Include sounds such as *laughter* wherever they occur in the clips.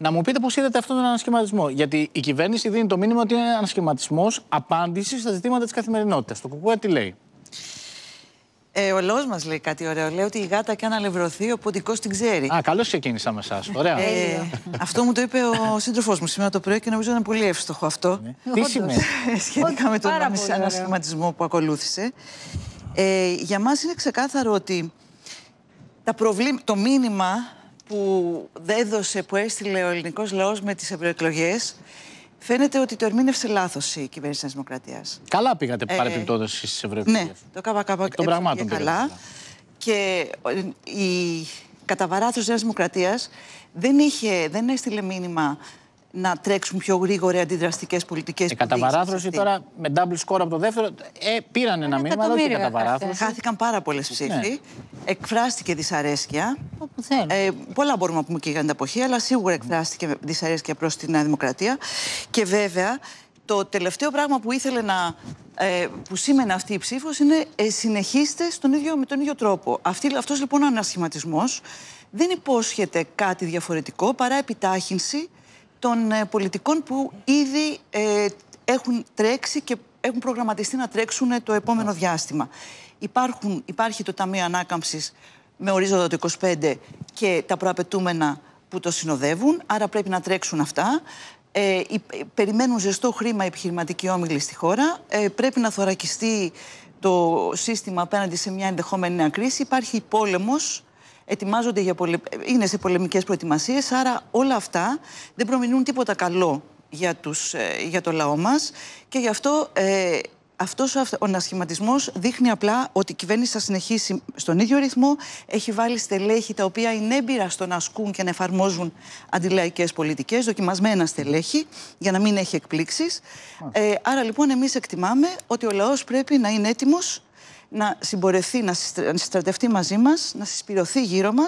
Να μου πείτε πώς είδατε αυτόν τον ανασχηματισμό. Γιατί η κυβέρνηση δίνει το μήνυμα ότι είναι ανασχηματισμός απάντησης στα ζητήματα της καθημερινότητας. Το κουκουέ τι λέει. Ε, ο λόγο μας λέει κάτι ωραίο. Λέει ότι η γάτα και αν αλευρωθεί, ο ποντικός την ξέρει. Α, καλώς ξεκίνησα με εσάς. Ωραία. Ε, αυτό μου το είπε ο σύντροφός μου σήμερα το πρωί και νομίζω είναι πολύ εύστοχο αυτό. Ναι. Τι σημαίνει. Ε, σχετικά με τον ανασχηματισμό που ακολούθησε. Ε, για μας είναι ξεκάθαρο ότι τα προβλή... το μήνυμα που έδωσε, που έστειλε ο ελληνικός λαός με τις ευρωεκλογές, φαίνεται ότι το ερμήνευσε λάθος η κυβέρνηση της Δημοκρατίας. Καλά πήγατε ε, παρεπιπτόντως στις ευρωεκλογές. Ναι, το ΚΚΚ των πραγμάτων καλά. Και ε, η καταβαράθρωση τη Δημοκρατίας δεν, δεν έστειλε μήνυμα να τρέξουν πιο γρήγορα αντιδραστικές πολιτικές ε, Η καταβαράθρωση τώρα με double score από το δεύτερο. Ε, πήραν ένα ε, μήνυμα, εδώ και κατά παράθρωση. Χάθηκαν πάρα πολλές ναι. ψήφοι. Ναι. Εκφράστηκε δυσαρέσκεια. Ε, πολλά μπορούμε να πούμε και για την εποχή, αλλά σίγουρα εκφράστηκε δυσαρέσκεια προς τη Νέα Δημοκρατία. Και βέβαια το τελευταίο πράγμα που ήθελε να. Ε, που σήμαινε αυτή η ψήφος είναι ε, συνεχίστε στον ίδιο, με τον ίδιο τρόπο. Αυτός λοιπόν ο ανασχηματισμός δεν υπόσχεται κάτι διαφορετικό παρά επιτάχυνση των ε, πολιτικών που ήδη ε, έχουν τρέξει και έχουν προγραμματιστεί να τρέξουν το επόμενο ναι. διάστημα. Υπάρχουν, υπάρχει το Ταμείο Ανάκαμψης με ορίζοντα το 25 και τα προαπαιτούμενα που το συνοδεύουν, άρα πρέπει να τρέξουν αυτά. Ε, ε περιμένουν ζεστό χρήμα επιχειρηματικοί όμιλοι στη χώρα. πρέπει να θωρακιστεί το σύστημα απέναντι σε μια ενδεχόμενη νέα κρίση. Υπάρχει πόλεμος ετοιμάζονται για πολε... είναι σε πολεμικές προετοιμασίες, άρα όλα αυτά δεν προμηνούν τίποτα καλό για, τους, ε, για το λαό μας και γι' αυτό ε, αυτός ο ανασχηματισμός δείχνει απλά ότι η κυβέρνηση θα συνεχίσει στον ίδιο ρυθμό, έχει βάλει στελέχη τα οποία είναι έμπειρα στο να ασκούν και να εφαρμόζουν αντιλαϊκές πολιτικές, δοκιμασμένα στελέχη, για να μην έχει εκπλήξεις. Ε, άρα λοιπόν εμείς εκτιμάμε ότι ο λαός πρέπει να είναι έτοιμος να συμπορεθεί, να συστρατευτεί μαζί μας, να συσπηρωθεί γύρω μας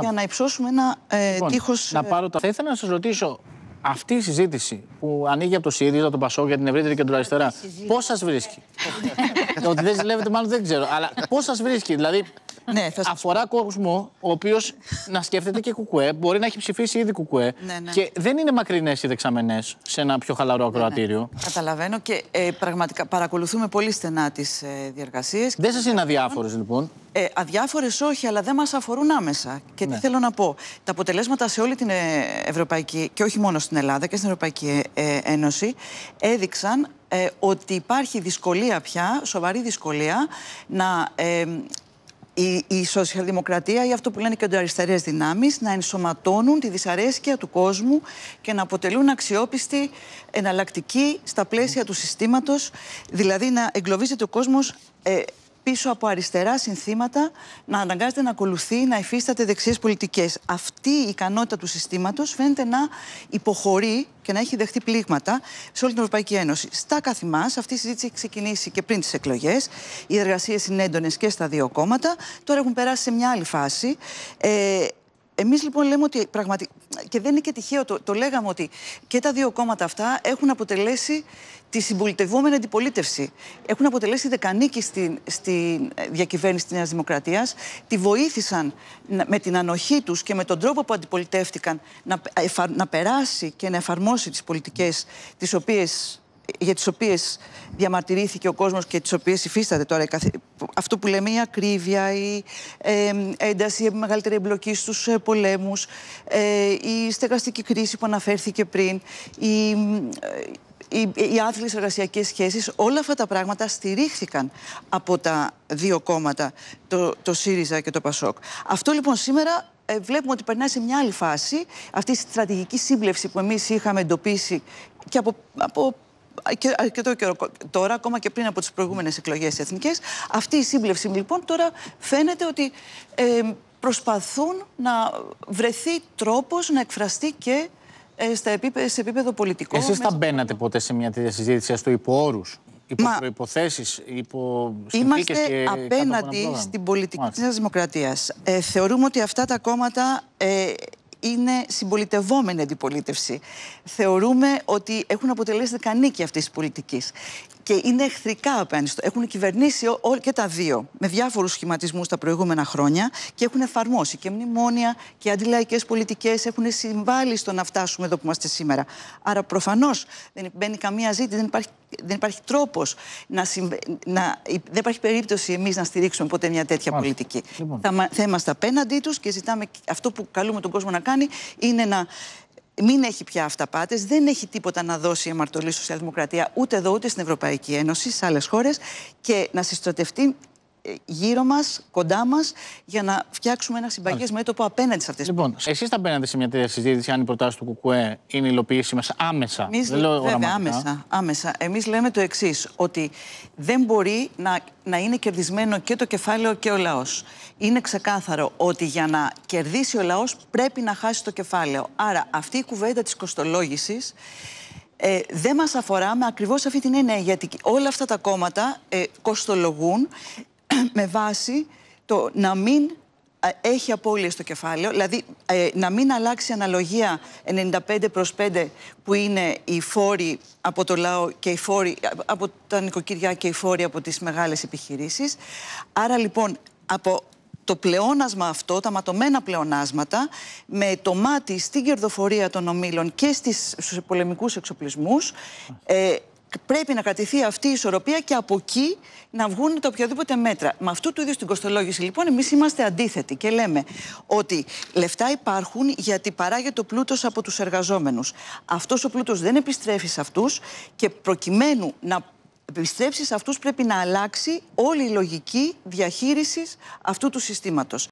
για να υψώσουμε ένα ε, λοιπόν, τείχος. Να ε, πάρω τα... Θα ήθελα να σας ρωτήσω, αυτή η συζήτηση που ανοίγει από το ΣΥΡΙΖΑ, τον Πασόκ για την ευρύτερη κεντροαριστερά, πώς σας βρίσκει. *laughs* Ότι δεν ζηλεύετε, μάλλον δεν ξέρω. Αλλά πώς σας βρίσκει, δηλαδή ναι, θα... Αφορά κόσμο ο οποίος να σκέφτεται και κουκουέ, μπορεί να έχει ψηφίσει ήδη κουκουέ. Ναι, ναι. Και δεν είναι μακρινές οι δεξαμενές σε ένα πιο χαλαρό ναι, ακροατήριο. Καταλαβαίνω και ε, πραγματικά παρακολουθούμε πολύ στενά τις ε, διεργασίες. Δεν σας είναι αδιάφορες λοιπόν. Ε, αδιάφορες όχι, αλλά δεν μας αφορούν άμεσα. Και τι θέλω να πω. Τα αποτελέσματα σε όλη την ε, Ευρωπαϊκή, και όχι μόνο στην Ελλάδα και στην Ευρωπαϊκή ε, Ένωση, έδειξαν ότι υπάρχει δυσκολία πια, σοβαρή δυσκολία, να η, η σοσιαλδημοκρατία ή αυτό που λένε και αριστερέ δυνάμεις να ενσωματώνουν τη δυσαρέσκεια του κόσμου και να αποτελούν αξιόπιστη εναλλακτική στα πλαίσια του συστήματος, δηλαδή να εγκλωβίζεται ο κόσμος ε, πίσω από αριστερά συνθήματα να αναγκάζεται να ακολουθεί, να υφίσταται δεξιέ πολιτικές. Αυτή η ικανότητα του συστήματος φαίνεται να υποχωρεί και να έχει δεχτεί πλήγματα σε όλη την Ευρωπαϊκή Ένωση. Στα καθημάς, αυτή η συζήτηση έχει ξεκινήσει και πριν τις εκλογές. Οι εργασίες είναι έντονες και στα δύο κόμματα. Τώρα έχουν περάσει σε μια άλλη φάση. Ε, Εμείς λοιπόν λέμε ότι πραγματικά. και δεν είναι και τυχαίο, το, το λέγαμε ότι και τα δύο κόμματα αυτά έχουν αποτελέσει τη συμπολιτευόμενη αντιπολίτευση. Έχουν αποτελέσει δεκανίκη στη διακυβέρνηση της Νέας Δημοκρατίας. Τη βοήθησαν με την ανοχή τους και με τον τρόπο που αντιπολιτεύτηκαν να, να περάσει και να εφαρμόσει τις πολιτικές τις οποίες για τις οποίες διαμαρτυρήθηκε ο κόσμος και τις οποίες υφίσταται τώρα αυτό που λέμε η ακρίβεια, η ε, ένταση, η μεγαλύτερη εμπλοκή στους ε, πολέμους, ε, η στεγαστική κρίση που αναφέρθηκε πριν, η, οι, ε, οι άθλιες εργασιακές σχέσεις, όλα αυτά τα πράγματα στηρίχθηκαν από τα δύο κόμματα, το, το ΣΥΡΙΖΑ και το ΠΑΣΟΚ. Αυτό λοιπόν σήμερα ε, βλέπουμε ότι περνάει σε μια άλλη φάση αυτή η στρατηγική σύμπλευση που εμείς είχαμε εντοπίσει και από, από και αρκετό καιρό τώρα, ακόμα και πριν από τις προηγούμενες εκλογές εθνικέ. Αυτή η σύμπλευση λοιπόν τώρα φαίνεται ότι ε, προσπαθούν να βρεθεί τρόπος να εκφραστεί και ε, στα επίπεδο, σε επίπεδο πολιτικό. Εσείς θα μπαίνατε ποτέ σε μια τέτοια συζήτηση, ας το υπό όρους. Υπό Μα... Είμαστε και απέναντι στην πολιτική της της Δημοκρατίας. Ε, θεωρούμε ότι αυτά τα κόμματα ε, είναι συμπολιτευόμενη αντιπολίτευση. Θεωρούμε ότι έχουν αποτελέσει δεκανίκη αυτής της πολιτικής και είναι εχθρικά απέναντι στο. Έχουν κυβερνήσει και τα δύο με διάφορους σχηματισμούς τα προηγούμενα χρόνια και έχουν εφαρμόσει και μνημόνια και αντιλαϊκές πολιτικές. Έχουν συμβάλει στο να φτάσουμε εδώ που είμαστε σήμερα. Άρα προφανώς δεν μπαίνει καμία ζήτηση, δεν υπάρχει, δεν υπάρχει τρόπος να, να. Δεν υπάρχει περίπτωση εμείς να στηρίξουμε ποτέ μια τέτοια πολιτική. Λοιπόν. Θα, θα είμαστε απέναντί τους και ζητάμε αυτό που καλούμε τον κόσμο να κάνει είναι να μην έχει πια αυταπάτες, δεν έχει τίποτα να δώσει η αμαρτωλή σοσιαλδημοκρατία ούτε εδώ ούτε στην Ευρωπαϊκή Ένωση, σε άλλες χώρες και να συστρατευτεί γύρω μας, κοντά μας, για να φτιάξουμε ένα συμπαγές μέτωπο απέναντι σε αυτές τις Λοιπόν, εσεί θα μπαίνετε σε μια τέτοια συζήτηση αν η προτάση του ΚΚΕ είναι υλοποιήσιμε άμεσα. Εμείς, δεν λέω βέβαια, άμεσα. άμεσα. Εμείς λέμε το εξής, ότι δεν μπορεί να, να είναι κερδισμένο και το κεφάλαιο και ο λαός. Είναι ξεκάθαρο ότι για να κερδίσει ο λαός πρέπει να χάσει το κεφάλαιο. Άρα αυτή η κουβέντα της κοστολόγησης. Ε, δεν μας αφορά με ακριβώς αυτή την έννοια γιατί όλα αυτά τα κόμματα ε, κοστολογούν με βάση το να μην έχει απώλεια στο κεφάλαιο, δηλαδή ε, να μην αλλάξει αναλογία 95 προς 5 που είναι οι φόροι από το λαό και οι φόροι από τα νοικοκυριά και οι φόροι από τις μεγάλες επιχειρήσεις. Άρα λοιπόν από το πλεόνασμα αυτό, τα ματωμένα πλεονάσματα, με το μάτι στην κερδοφορία των ομίλων και στις, στους πολεμικούς εξοπλισμούς, ε, πρέπει να κρατηθεί αυτή η ισορροπία και από εκεί να βγουν τα οποιαδήποτε μέτρα. Με αυτού του είδους την κοστολόγηση, λοιπόν, εμείς είμαστε αντίθετοι και λέμε ότι λεφτά υπάρχουν γιατί παράγεται ο πλούτος από τους εργαζόμενους. Αυτός ο πλούτος δεν επιστρέφει σε αυτούς και προκειμένου να επιστρέψει σε αυτούς πρέπει να αλλάξει όλη η λογική διαχείρισης αυτού του συστήματος.